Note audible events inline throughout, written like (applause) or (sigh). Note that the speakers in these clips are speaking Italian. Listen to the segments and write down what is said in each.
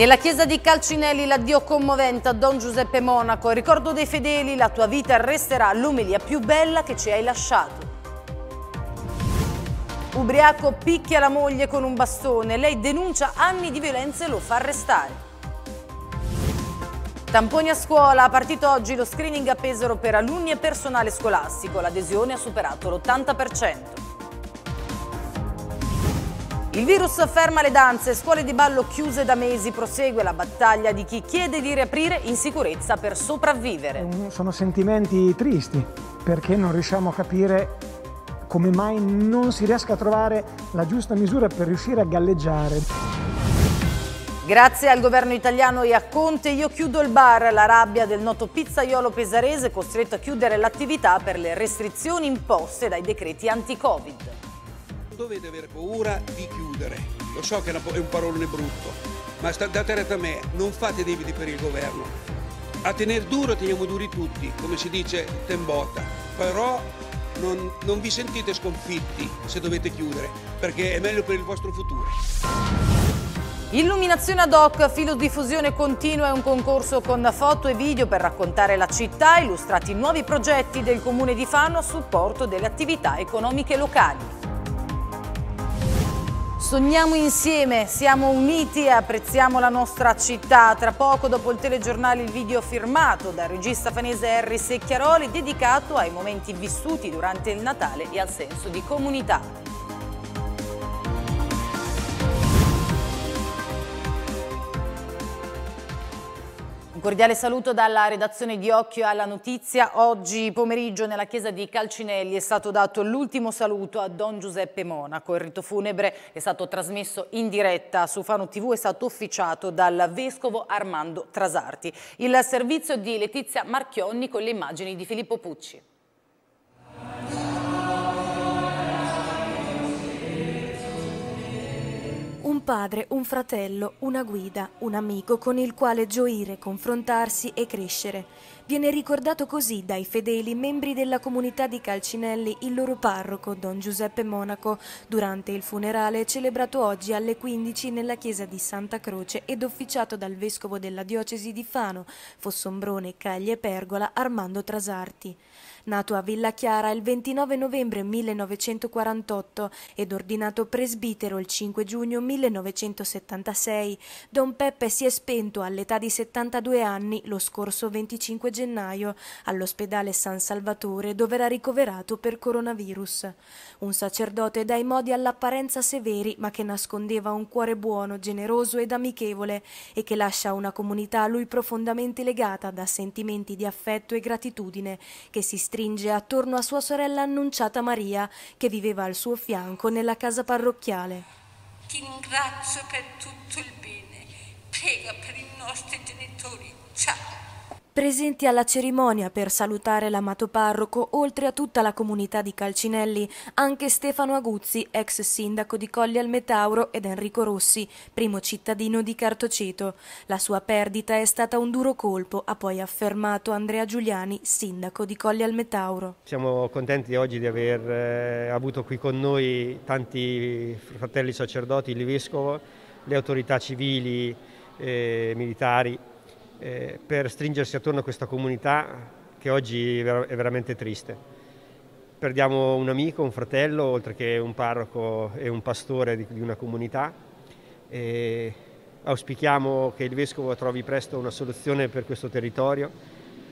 Nella chiesa di Calcinelli l'addio commovente a Don Giuseppe Monaco. Ricordo dei fedeli, la tua vita resterà l'umilia più bella che ci hai lasciato. Ubriaco picchia la moglie con un bastone, lei denuncia anni di violenza e lo fa arrestare. Tamponi a scuola, ha partito oggi lo screening a Pesaro per alunni e personale scolastico, l'adesione ha superato l'80%. Il virus ferma le danze, scuole di ballo chiuse da mesi, prosegue la battaglia di chi chiede di riaprire in sicurezza per sopravvivere. Eh, sono sentimenti tristi perché non riusciamo a capire come mai non si riesca a trovare la giusta misura per riuscire a galleggiare. Grazie al governo italiano e a Conte io chiudo il bar, la rabbia del noto pizzaiolo pesarese costretto a chiudere l'attività per le restrizioni imposte dai decreti anti-Covid dovete avere paura di chiudere. Lo so che è un parolone brutto, ma date retta a me, non fate debiti per il governo. A tenere duro teniamo duri tutti, come si dice tembotta, però non, non vi sentite sconfitti se dovete chiudere, perché è meglio per il vostro futuro. Illuminazione ad hoc, filodiffusione continua e un concorso con foto e video per raccontare la città, illustrati nuovi progetti del comune di Fano a supporto delle attività economiche locali. Sogniamo insieme, siamo uniti e apprezziamo la nostra città. Tra poco, dopo il telegiornale, il video firmato dal regista fanese Harry Secchiaroli dedicato ai momenti vissuti durante il Natale e al senso di comunità. Un cordiale saluto dalla redazione di Occhio alla Notizia. Oggi pomeriggio nella chiesa di Calcinelli è stato dato l'ultimo saluto a Don Giuseppe Monaco. Il rito funebre è stato trasmesso in diretta su Fano TV e è stato officiato dal vescovo Armando Trasarti. Il servizio di Letizia Marchionni con le immagini di Filippo Pucci. padre, un fratello, una guida, un amico con il quale gioire, confrontarsi e crescere. Viene ricordato così dai fedeli membri della comunità di Calcinelli il loro parroco, don Giuseppe Monaco, durante il funerale celebrato oggi alle 15 nella chiesa di Santa Croce ed officiato dal vescovo della diocesi di Fano, Fossombrone, Caglie e Pergola, Armando Trasarti. Nato a Villa Chiara il 29 novembre 1948 ed ordinato presbitero il 5 giugno 1976, Don Peppe si è spento all'età di 72 anni lo scorso 25 gennaio all'ospedale San Salvatore dove era ricoverato per coronavirus. Un sacerdote dai modi all'apparenza severi ma che nascondeva un cuore buono, generoso ed amichevole e che lascia una comunità a lui profondamente legata da sentimenti di affetto e gratitudine che si stringe attorno a sua sorella annunciata Maria, che viveva al suo fianco nella casa parrocchiale. Ti ringrazio per tutto il bene. Prega per i nostri genitori. Ciao. Presenti alla cerimonia per salutare l'amato parroco, oltre a tutta la comunità di Calcinelli, anche Stefano Aguzzi, ex sindaco di Colli al Metauro, ed Enrico Rossi, primo cittadino di Cartoceto. La sua perdita è stata un duro colpo, ha poi affermato Andrea Giuliani, sindaco di Colli al Metauro. Siamo contenti oggi di aver eh, avuto qui con noi tanti fratelli sacerdoti, il vescovo, le autorità civili, eh, militari eh, per stringersi attorno a questa comunità che oggi è, veramente triste. Perdiamo un amico, un fratello, oltre che un parroco e un pastore di, di una comunità. E auspichiamo che il Vescovo trovi presto una soluzione per questo territorio,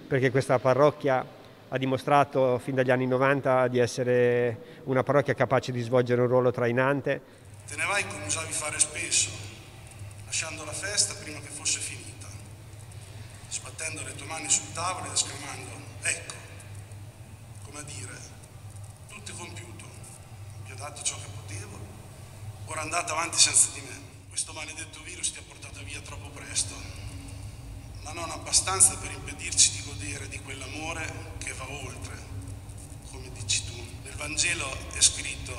perché questa parrocchia ha dimostrato fin dagli anni 90 di essere una parrocchia capace di svolgere un ruolo trainante. Te ne vai come usavi fare spesso, lasciando la festa prima che fosse finita sbattendo le tue mani sul tavolo e esclamando, ecco, come a dire, tutto è compiuto, vi ho dato ciò che potevo, ora andate avanti senza di me. Questo maledetto virus ti ha portato via troppo presto, ma non abbastanza per impedirci di godere di quell'amore che va oltre, come dici tu. Nel Vangelo è scritto,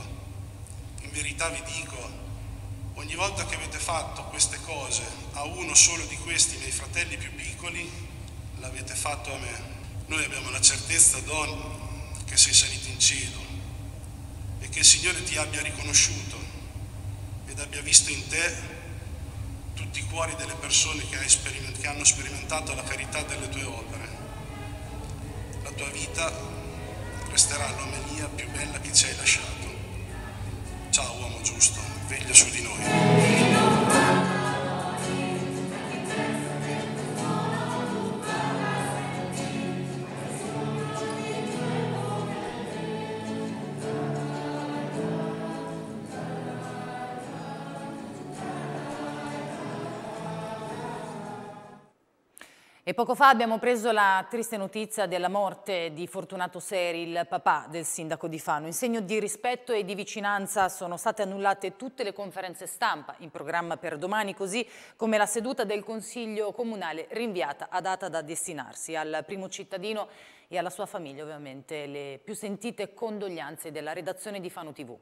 in verità vi dico, Ogni volta che avete fatto queste cose a uno solo di questi miei fratelli più piccoli, l'avete fatto a me. Noi abbiamo la certezza, Don, che sei salito in cielo e che il Signore ti abbia riconosciuto ed abbia visto in te tutti i cuori delle persone che, che hanno sperimentato la carità delle tue opere. La tua vita resterà l'omelia più bella che ci hai lasciato. Ciao uomo giusto risveglio su di noi. E poco fa abbiamo preso la triste notizia della morte di Fortunato Seri, il papà del sindaco di Fano. In segno di rispetto e di vicinanza sono state annullate tutte le conferenze stampa in programma per domani, così come la seduta del Consiglio Comunale rinviata a data da destinarsi al primo cittadino e alla sua famiglia ovviamente le più sentite condoglianze della redazione di Fano TV.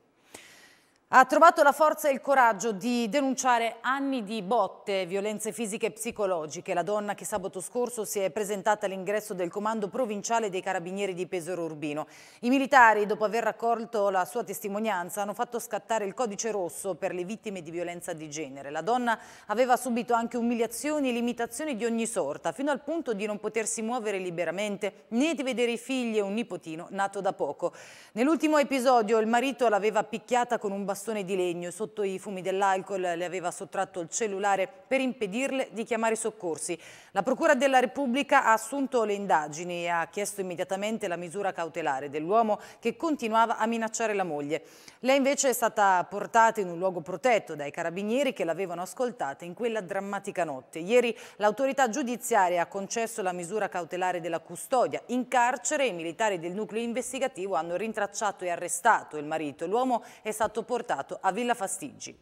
Ha trovato la forza e il coraggio di denunciare anni di botte, violenze fisiche e psicologiche. La donna che sabato scorso si è presentata all'ingresso del comando provinciale dei carabinieri di Pesaro Urbino. I militari, dopo aver raccolto la sua testimonianza, hanno fatto scattare il codice rosso per le vittime di violenza di genere. La donna aveva subito anche umiliazioni e limitazioni di ogni sorta, fino al punto di non potersi muovere liberamente né di vedere i figli e un nipotino nato da poco. Nell'ultimo episodio il marito l'aveva picchiata con un bastone bastone di legno. Sotto i fumi dell'alcol le aveva sottratto il cellulare per impedirle di chiamare i soccorsi. La Procura della Repubblica ha assunto le indagini e ha chiesto immediatamente la misura cautelare dell'uomo che continuava a minacciare la moglie. Lei invece è stata portata in un luogo protetto dai carabinieri che l'avevano ascoltata in quella drammatica notte. Ieri l'autorità giudiziaria ha concesso la misura cautelare della custodia. In carcere i militari del nucleo investigativo hanno rintracciato e arrestato il marito. L'uomo è stato portato portato a Villa Fastigi.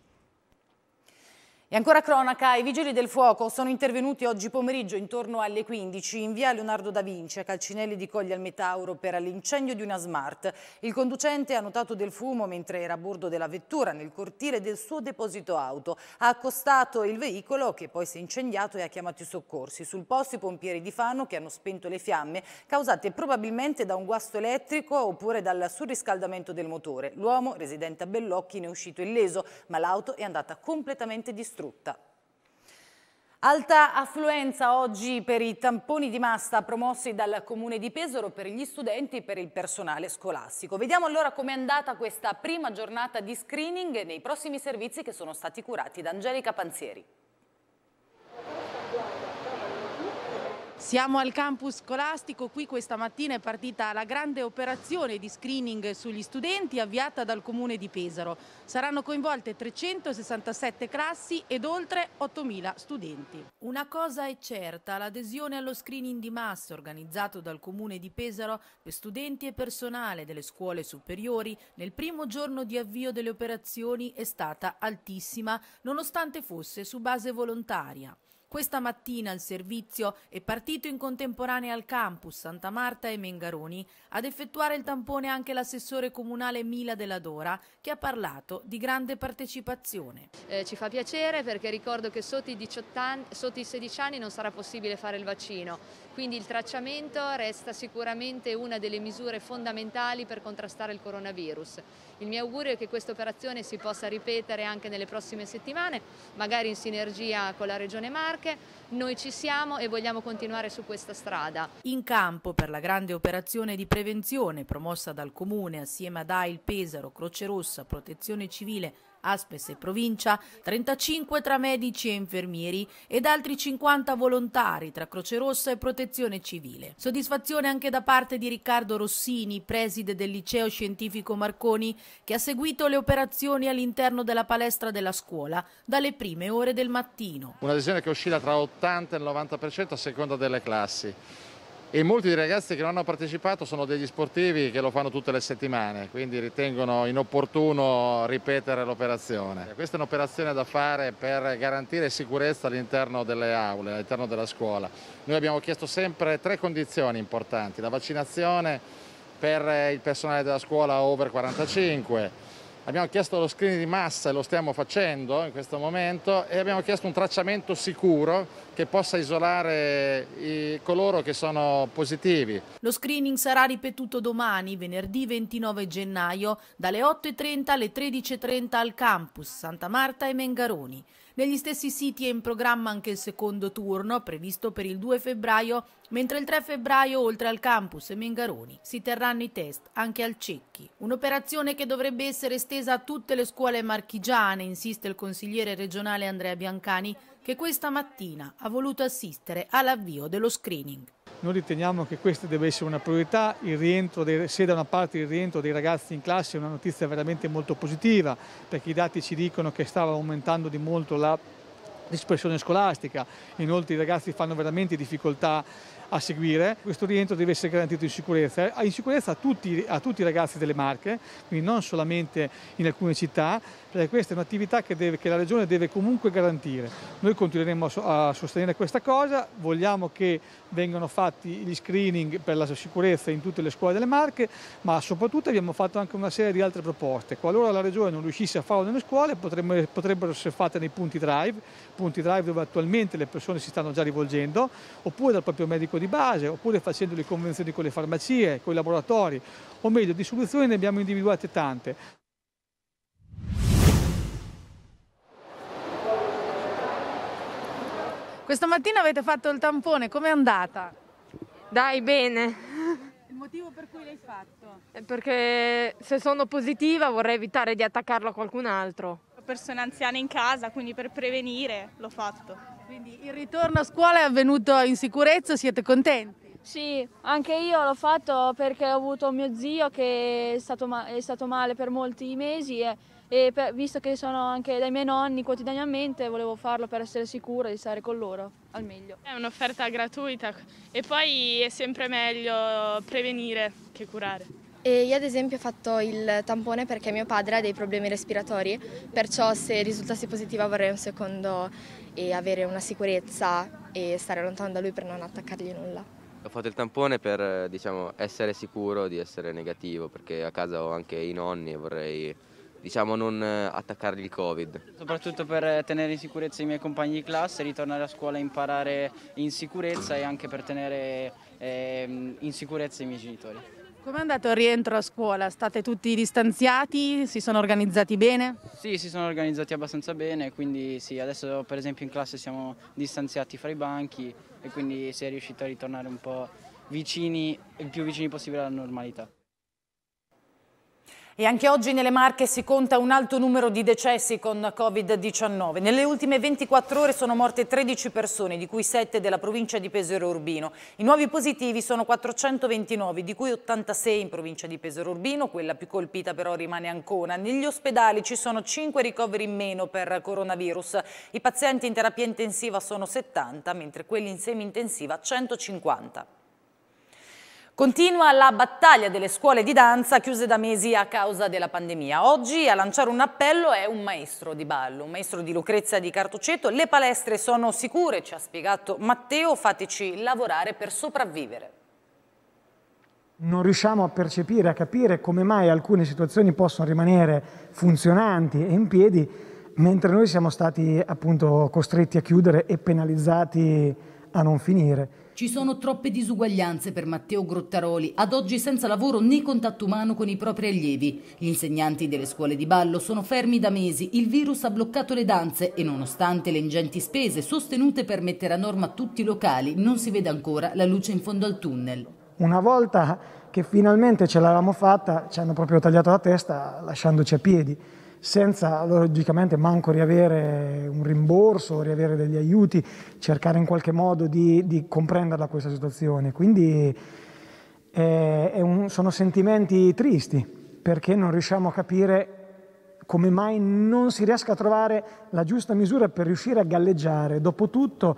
E ancora cronaca, i vigili del fuoco sono intervenuti oggi pomeriggio intorno alle 15 in via Leonardo da Vinci a Calcinelli di Cogli al Metauro per l'incendio di una smart. Il conducente ha notato del fumo mentre era a bordo della vettura nel cortile del suo deposito auto. Ha accostato il veicolo che poi si è incendiato e ha chiamato i soccorsi. Sul posto i pompieri di Fano che hanno spento le fiamme causate probabilmente da un guasto elettrico oppure dal surriscaldamento del motore. L'uomo, residente a Bellocchi, ne è uscito illeso ma l'auto è andata completamente distrutta distrutta. Alta affluenza oggi per i tamponi di massa promossi dal Comune di Pesaro per gli studenti e per il personale scolastico. Vediamo allora com'è andata questa prima giornata di screening nei prossimi servizi che sono stati curati da Angelica Panzieri. Siamo al campus scolastico, qui questa mattina è partita la grande operazione di screening sugli studenti avviata dal comune di Pesaro. Saranno coinvolte 367 classi ed oltre 8.000 studenti. Una cosa è certa, l'adesione allo screening di massa organizzato dal comune di Pesaro per studenti e personale delle scuole superiori nel primo giorno di avvio delle operazioni è stata altissima nonostante fosse su base volontaria. Questa mattina il servizio è partito in contemporanea al campus Santa Marta e Mengaroni ad effettuare il tampone anche l'assessore comunale Mila della Dora che ha parlato di grande partecipazione. Eh, ci fa piacere perché ricordo che sotto i, anni, sotto i 16 anni non sarà possibile fare il vaccino, quindi il tracciamento resta sicuramente una delle misure fondamentali per contrastare il coronavirus il mio augurio è che questa operazione si possa ripetere anche nelle prossime settimane, magari in sinergia con la Regione Marche. Noi ci siamo e vogliamo continuare su questa strada. In campo per la grande operazione di prevenzione promossa dal Comune assieme ad AIL Pesaro, Croce Rossa, Protezione Civile, Aspes e provincia, 35 tra medici e infermieri ed altri 50 volontari tra Croce Rossa e Protezione Civile. Soddisfazione anche da parte di Riccardo Rossini, preside del liceo scientifico Marconi, che ha seguito le operazioni all'interno della palestra della scuola dalle prime ore del mattino. Una decisione che oscilla tra 80 e il 90% a seconda delle classi e molti dei ragazzi che non hanno partecipato sono degli sportivi che lo fanno tutte le settimane, quindi ritengono inopportuno ripetere l'operazione. Questa è un'operazione da fare per garantire sicurezza all'interno delle aule, all'interno della scuola. Noi abbiamo chiesto sempre tre condizioni importanti, la vaccinazione per il personale della scuola over 45, abbiamo chiesto lo screening di massa e lo stiamo facendo in questo momento e abbiamo chiesto un tracciamento sicuro che possa isolare i, coloro che sono positivi. Lo screening sarà ripetuto domani, venerdì 29 gennaio, dalle 8.30 alle 13.30 al campus Santa Marta e Mengaroni. Negli stessi siti è in programma anche il secondo turno, previsto per il 2 febbraio, mentre il 3 febbraio, oltre al campus e Mengaroni, si terranno i test anche al Cecchi. Un'operazione che dovrebbe essere estesa a tutte le scuole marchigiane, insiste il consigliere regionale Andrea Biancani, che questa mattina ha voluto assistere all'avvio dello screening. Noi riteniamo che questa debba essere una priorità, dei, se da una parte il rientro dei ragazzi in classe è una notizia veramente molto positiva, perché i dati ci dicono che stava aumentando di molto la dispersione scolastica, inoltre i ragazzi fanno veramente difficoltà a seguire. Questo rientro deve essere garantito in sicurezza, in sicurezza a tutti, a tutti i ragazzi delle Marche, quindi non solamente in alcune città, perché questa è un'attività che, deve, che la Regione deve comunque garantire. Noi continueremo a, sostenere questa cosa, vogliamo che vengano fatti gli screening per la sicurezza in tutte le scuole delle Marche, ma soprattutto abbiamo fatto anche una serie di altre proposte. Qualora la Regione non riuscisse a farlo nelle scuole, potremmo, potrebbero essere fatte nei punti drive, punti drive dove attualmente le persone si stanno già rivolgendo, oppure dal proprio medico di di base, oppure facendo le convenzioni con le farmacie, con i laboratori, o meglio, di soluzioni ne abbiamo individuate tante. Questa mattina avete fatto il tampone, com'è andata? Dai, bene. Il motivo per cui l'hai fatto? È perché se sono positiva vorrei evitare di attaccarlo a qualcun altro. Persone anziane in casa, quindi per prevenire l'ho fatto. Quindi il ritorno a scuola è avvenuto in sicurezza, siete contenti? Sì, anche io l'ho fatto perché ho avuto mio zio che è stato, ma è stato male per molti mesi e, e per, visto che sono anche dai miei nonni quotidianamente volevo farlo per essere sicura di stare con loro al meglio. È un'offerta gratuita e poi è sempre meglio prevenire che curare. E io ad esempio ho fatto il tampone perché mio padre ha dei problemi respiratori, perciò se risultasse positiva vorrei un secondo e avere una sicurezza e stare lontano da lui per non attaccargli nulla. Ho fatto il tampone per diciamo, essere sicuro di essere negativo perché a casa ho anche i nonni e vorrei diciamo, non attaccargli il covid. Soprattutto per tenere in sicurezza i miei compagni di classe, ritornare a scuola e imparare in sicurezza e anche per tenere eh, in sicurezza i miei genitori. Come è andato il rientro a scuola? State tutti distanziati? Si sono organizzati bene? Sì, si sono organizzati abbastanza bene, quindi sì, adesso per esempio in classe siamo distanziati fra i banchi e quindi si è riuscito a ritornare un po' vicini, il più vicini possibile alla normalità. E anche oggi nelle Marche si conta un alto numero di decessi con Covid-19. Nelle ultime 24 ore sono morte 13 persone, di cui 7 della provincia di Pesaro Urbino. I nuovi positivi sono 429, di cui 86 in provincia di Pesaro Urbino, quella più colpita però rimane Ancona. Negli ospedali ci sono 5 ricoveri in meno per coronavirus. I pazienti in terapia intensiva sono 70, mentre quelli in semi-intensiva 150. Continua la battaglia delle scuole di danza chiuse da mesi a causa della pandemia. Oggi a lanciare un appello è un maestro di ballo, un maestro di Lucrezia di Cartoceto. Le palestre sono sicure, ci ha spiegato Matteo, fateci lavorare per sopravvivere. Non riusciamo a percepire, a capire come mai alcune situazioni possono rimanere funzionanti e in piedi, mentre noi siamo stati appunto costretti a chiudere e penalizzati a non finire. Ci sono troppe disuguaglianze per Matteo Grottaroli, ad oggi senza lavoro né contatto umano con i propri allievi. Gli insegnanti delle scuole di ballo sono fermi da mesi, il virus ha bloccato le danze e nonostante le ingenti spese sostenute per mettere a norma tutti i locali, non si vede ancora la luce in fondo al tunnel. Una volta che finalmente ce l'avamo fatta, ci hanno proprio tagliato la testa lasciandoci a piedi senza logicamente manco riavere un rimborso, riavere degli aiuti, cercare in qualche modo di, di comprenderla questa situazione. Quindi eh, un, sono sentimenti tristi perché non riusciamo a capire come mai non si riesca a trovare la giusta misura per riuscire a galleggiare. Dopotutto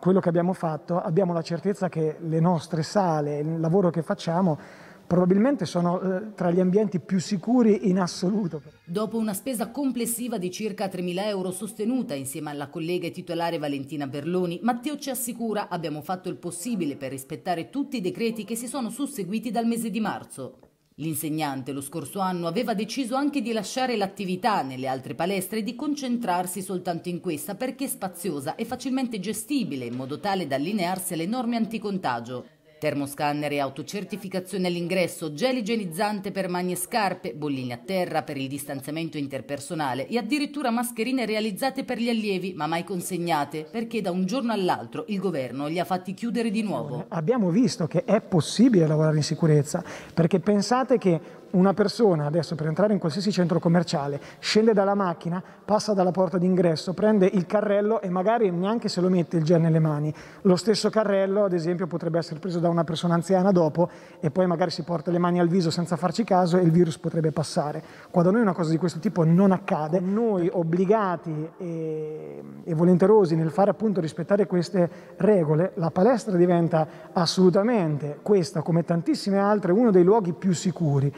quello che abbiamo fatto, abbiamo la certezza che le nostre sale, il lavoro che facciamo probabilmente sono eh, tra gli ambienti più sicuri in assoluto. Dopo una spesa complessiva di circa 3.000 euro sostenuta insieme alla collega e titolare Valentina Berloni, Matteo ci assicura abbiamo fatto il possibile per rispettare tutti i decreti che si sono susseguiti dal mese di marzo. L'insegnante lo scorso anno aveva deciso anche di lasciare l'attività nelle altre palestre e di concentrarsi soltanto in questa perché è spaziosa e facilmente gestibile in modo tale da allinearsi alle norme anticontagio. Termoscanner e autocertificazione all'ingresso, gel igienizzante per mani e scarpe, bollini a terra per il distanziamento interpersonale e addirittura mascherine realizzate per gli allievi ma mai consegnate perché da un giorno all'altro il governo li ha fatti chiudere di nuovo. Abbiamo visto che è possibile lavorare in sicurezza perché pensate che una persona adesso per entrare in qualsiasi centro commerciale scende dalla macchina, passa dalla porta d'ingresso, prende il carrello e magari neanche se lo mette il gel nelle mani. Lo stesso carrello, ad esempio, potrebbe essere preso da una persona anziana dopo e poi magari si porta le mani al viso senza farci caso e il virus potrebbe passare. Qua da noi una cosa di questo tipo non accade. Noi obbligati e, e volenterosi nel fare appunto rispettare queste regole, la palestra diventa assolutamente questa, come tantissime altre, uno dei luoghi più sicuri.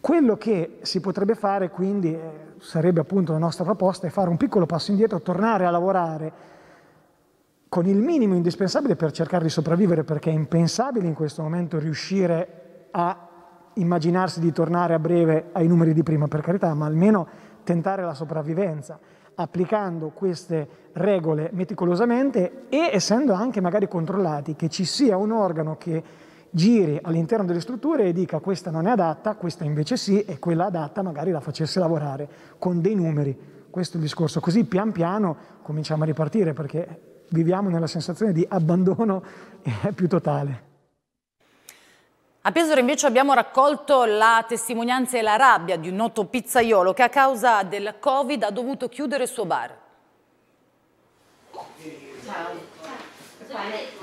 Quello che si potrebbe fare quindi, eh, sarebbe appunto la nostra proposta, è fare un piccolo passo indietro, tornare a lavorare con il minimo indispensabile per cercare di sopravvivere, perché è impensabile in questo momento riuscire a immaginarsi di tornare a breve ai numeri di prima, per carità, ma almeno tentare la sopravvivenza applicando queste regole meticolosamente e essendo anche magari controllati che ci sia un organo che giri all'interno delle strutture e dica questa non è adatta, questa invece sì e quella adatta magari la facesse lavorare con dei numeri. Questo è il discorso. Così pian piano cominciamo a ripartire perché viviamo nella sensazione di abbandono (laughs) più totale. A Pesaro invece abbiamo raccolto la testimonianza e la rabbia di un noto pizzaiolo che a causa del Covid ha dovuto chiudere il suo bar. Ciao. Ciao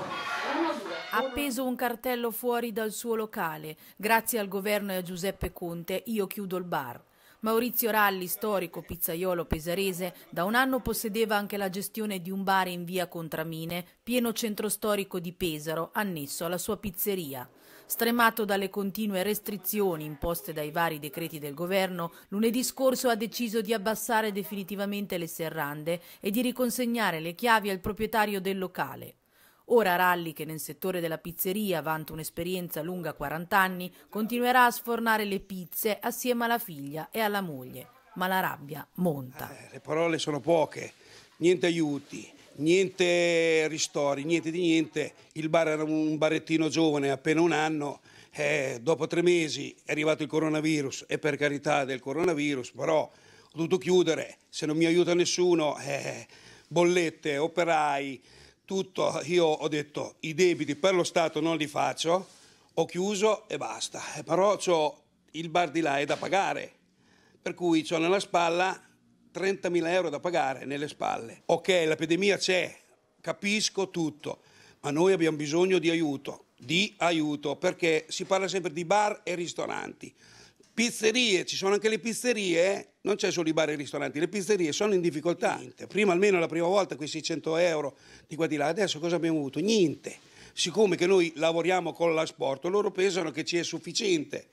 appeso un cartello fuori dal suo locale. Grazie al governo e a Giuseppe Conte io chiudo il bar. Maurizio Ralli, storico pizzaiolo pesarese, da un anno possedeva anche la gestione di un bar in via Contramine, pieno centro storico di Pesaro, annesso alla sua pizzeria. Stremato dalle continue restrizioni imposte dai vari decreti del governo, lunedì scorso ha deciso di abbassare definitivamente le serrande e di riconsegnare le chiavi al proprietario del locale. Ora Ralli, che nel settore della pizzeria vanta un'esperienza lunga 40 anni, continuerà a sfornare le pizze assieme alla figlia e alla moglie. Ma la rabbia monta. Eh, le parole sono poche, niente aiuti, niente ristori, niente di niente. Il bar era un barettino giovane, appena un anno. Eh, dopo tre mesi è arrivato il coronavirus e per carità del coronavirus, però ho dovuto chiudere. Se non mi aiuta nessuno, eh, bollette, operai tutto, io ho detto i debiti per lo Stato non li faccio, ho chiuso e basta, eh, però ho il bar di là è da pagare, per cui ho nella spalla 30.000 euro da pagare nelle spalle. Ok, l'epidemia c'è, capisco tutto, ma noi abbiamo bisogno di aiuto, di aiuto, perché si parla sempre di bar e ristoranti. Pizzerie, ci sono anche le pizzerie, non c'è solo i bar e i ristoranti, le pizzerie sono in difficoltà. Niente. Prima almeno la prima volta questi 100 euro di qua di là, adesso cosa abbiamo avuto? Niente. Siccome che noi lavoriamo con l'asporto, loro pensano che ci è sufficiente.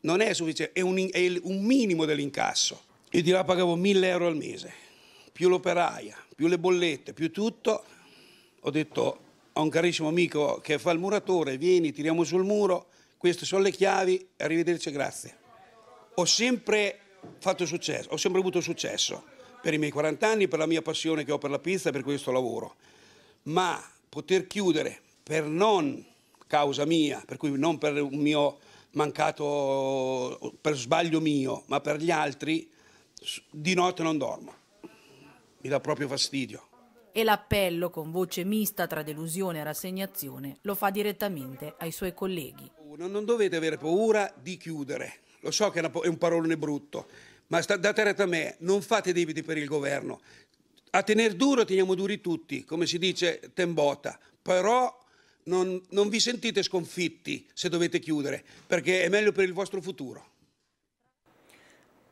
Non è sufficiente, è un, è un minimo dell'incasso. Io di là pagavo 1000 euro al mese, più l'operaia, più le bollette, più tutto. Ho detto a un carissimo amico che fa il muratore, vieni, tiriamo sul muro, queste sono le chiavi, arrivederci, grazie ho sempre fatto successo, ho sempre avuto successo per i miei 40 anni, per la mia passione che ho per la pista, per questo lavoro. Ma poter chiudere per non causa mia, per cui non per un mio mancato, per sbaglio mio, ma per gli altri, di notte non dormo. Mi dà proprio fastidio. E l'appello, con voce mista tra delusione e rassegnazione, lo fa direttamente ai suoi colleghi. Non dovete avere paura di chiudere, lo so che è, un parolone brutto, ma date retta a me, non fate debiti per il governo. A tenere duro teniamo duri tutti, come si dice tembotta, però non, non vi sentite sconfitti se dovete chiudere, perché è meglio per il vostro futuro.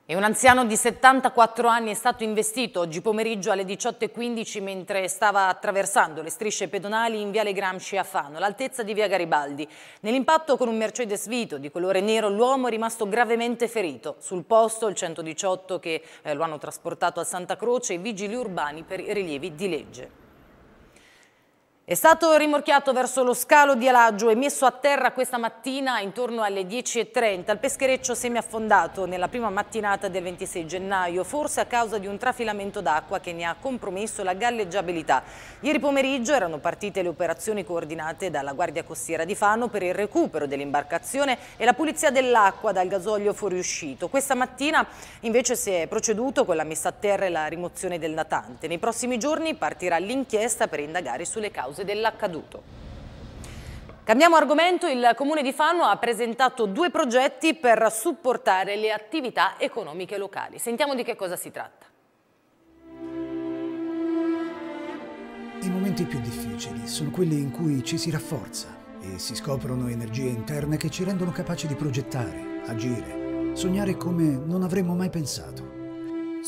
E un anziano di 74 anni è stato investito oggi pomeriggio alle 18.15 mentre stava attraversando le strisce pedonali in Viale Gramsci a Fano, all'altezza di Via Garibaldi. Nell'impatto con un Mercedes Vito di colore nero l'uomo è rimasto gravemente ferito. Sul posto il 118 che eh, lo hanno trasportato a Santa Croce e i vigili urbani per i rilievi di legge. È stato rimorchiato verso lo scalo di Alaggio e messo a terra questa mattina intorno alle 10.30 Il peschereccio semiaffondato nella prima mattinata del 26 gennaio, forse a causa di un trafilamento d'acqua che ne ha compromesso la galleggiabilità. Ieri pomeriggio erano partite le operazioni coordinate dalla Guardia Costiera di Fano per il recupero dell'imbarcazione e la pulizia dell'acqua dal gasolio fuoriuscito. Questa mattina invece si è proceduto con la messa a terra e la rimozione del natante. Nei prossimi giorni partirà l'inchiesta per indagare sulle cause cause dell'accaduto. Cambiamo argomento, il Comune di Fano ha presentato due progetti per supportare le attività economiche locali. Sentiamo di che cosa si tratta. I momenti più difficili sono quelli in cui ci si rafforza e si scoprono energie interne che ci rendono capaci di progettare, agire, sognare come non avremmo mai pensato.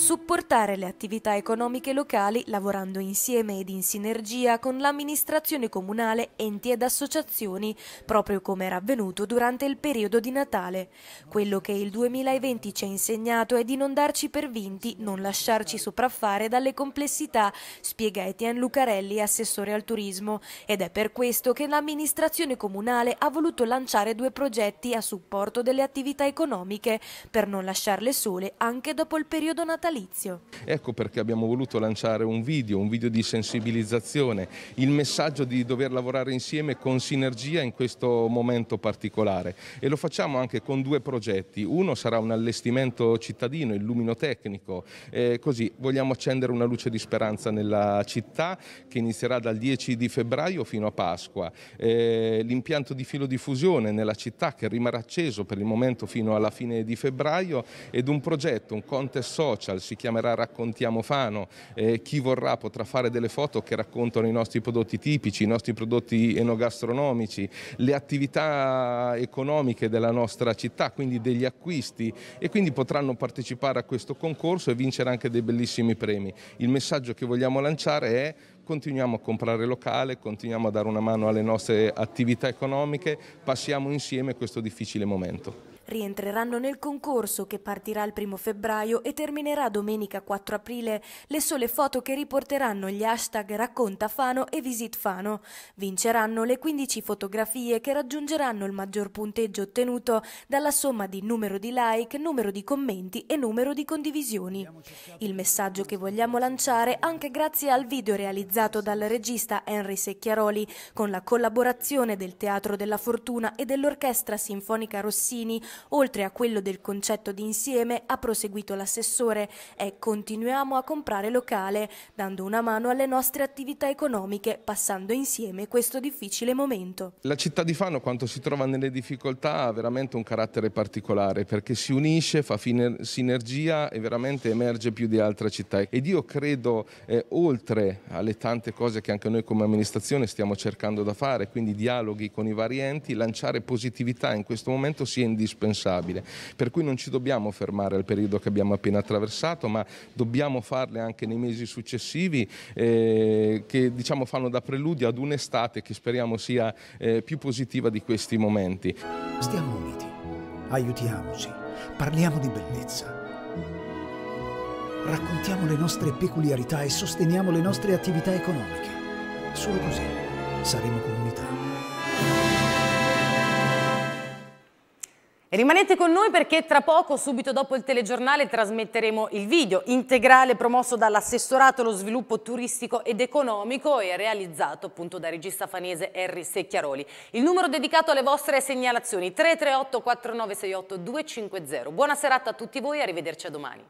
Supportare le attività economiche locali lavorando insieme ed in sinergia con l'amministrazione comunale, enti ed associazioni, proprio come era avvenuto durante il periodo di Natale. Quello che il 2020 ci ha insegnato è di non darci per vinti, non lasciarci sopraffare dalle complessità, spiega Etienne Lucarelli, assessore al turismo, ed è per questo che l'amministrazione comunale ha voluto lanciare due progetti a supporto delle attività economiche per non lasciarle sole anche dopo il periodo natale natalizio. Ecco perché abbiamo voluto lanciare un video, un video di sensibilizzazione, il messaggio di dover lavorare insieme con sinergia in questo momento particolare e lo facciamo anche con due progetti. Uno sarà un allestimento cittadino, il luminotecnico, eh, così vogliamo accendere una luce di speranza nella città che inizierà dal 10 di febbraio fino a Pasqua. L'impianto di filodiffusione nella città che rimarrà acceso per il momento fino alla fine di febbraio ed un progetto, un contest social social, si chiamerà Raccontiamo Fano, eh, chi vorrà potrà fare delle foto che raccontano i nostri prodotti tipici, i nostri prodotti enogastronomici, le attività economiche della nostra città, quindi degli acquisti e quindi potranno partecipare a questo concorso e vincere anche dei bellissimi premi. Il messaggio che vogliamo lanciare è continuiamo a comprare locale, continuiamo a dare una mano alle nostre attività economiche, passiamo insieme questo difficile momento. Rientreranno nel concorso che partirà il primo febbraio e terminerà domenica 4 aprile le sole foto che riporteranno gli hashtag Racconta Fano e Visit Fano. Vinceranno le 15 fotografie che raggiungeranno il maggior punteggio ottenuto dalla somma di numero di like, numero di commenti e numero di condivisioni. Il messaggio che vogliamo lanciare anche grazie al video realizzato dal regista Henry Secchiaroli con la collaborazione del Teatro della Fortuna e dell'Orchestra Sinfonica Rossini Oltre a quello del concetto di insieme, ha proseguito l'assessore, è continuiamo a comprare locale, dando una mano alle nostre attività economiche, passando insieme questo difficile momento. La città di Fano, quando si trova nelle difficoltà, ha veramente un carattere particolare, perché si unisce, fa sinergia e veramente emerge più di altre città. Ed io credo, eh, oltre alle tante cose che anche noi come amministrazione stiamo cercando da fare, quindi dialoghi con i vari enti, lanciare positività in questo momento sia indispensabile indispensabile. Per cui non ci dobbiamo fermare al periodo che abbiamo appena attraversato, ma dobbiamo farle anche nei mesi successivi eh, che diciamo fanno da preludio ad un'estate che speriamo sia eh, più positiva di questi momenti. Stiamo uniti, aiutiamoci, parliamo di bellezza. Raccontiamo le nostre peculiarità e sosteniamo le nostre attività economiche. Solo così saremo comunità. Rimanete con noi perché tra poco, subito dopo il telegiornale, trasmetteremo il video integrale promosso dall'assessorato allo sviluppo turistico ed economico e realizzato appunto da regista fanese Henry Secchiaroli. Il numero dedicato alle vostre segnalazioni 338 4968 250. Buona serata a tutti voi e arrivederci a domani.